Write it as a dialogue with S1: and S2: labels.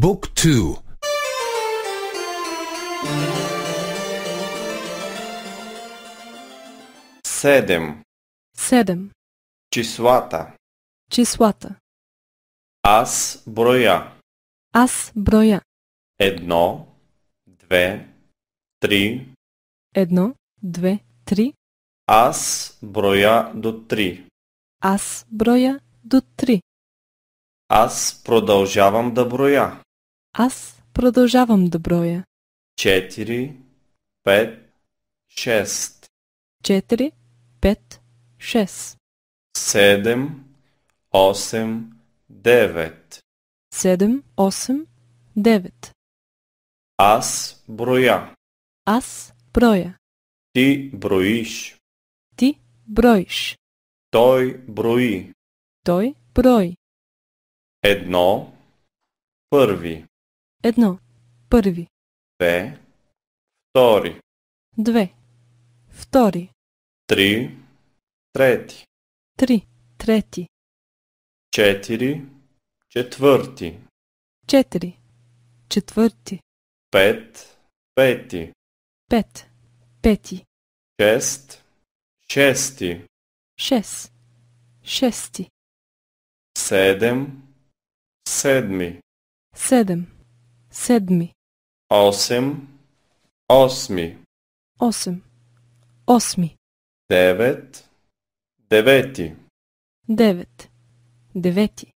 S1: Book 2 Седем Седем Числата
S2: Числата
S1: Аз броя
S2: Аз броя
S1: Едно, две, три
S2: Едно, две, три
S1: Аз броя до три
S2: Аз броя до три
S1: Аз продължавам да броя.
S2: Аз продължавам да броя.
S1: 4, 5, 6.
S2: 4, 5, 6.
S1: 7, 8, 9.
S2: 7, 8, 9.
S1: Аз броя.
S2: Аз броя.
S1: Ти броиш.
S2: Ти броиш.
S1: Той брои.
S2: Той брой.
S1: Едно. Първи.
S2: Едно. Първи.
S1: Две. Втори.
S2: Две. Втори.
S1: Три. Трети.
S2: Три. Трети.
S1: Четири. Четвърти.
S2: Четири. Четвърти.
S1: Пет. Пети.
S2: Пет. Пети.
S1: Шест. Шести.
S2: Шест. Шести.
S1: Седем. Седми.
S2: Седем. Седми.
S1: Осем. Осми.
S2: Осем. Осми.
S1: Девет. Девети.
S2: Девет. Девети.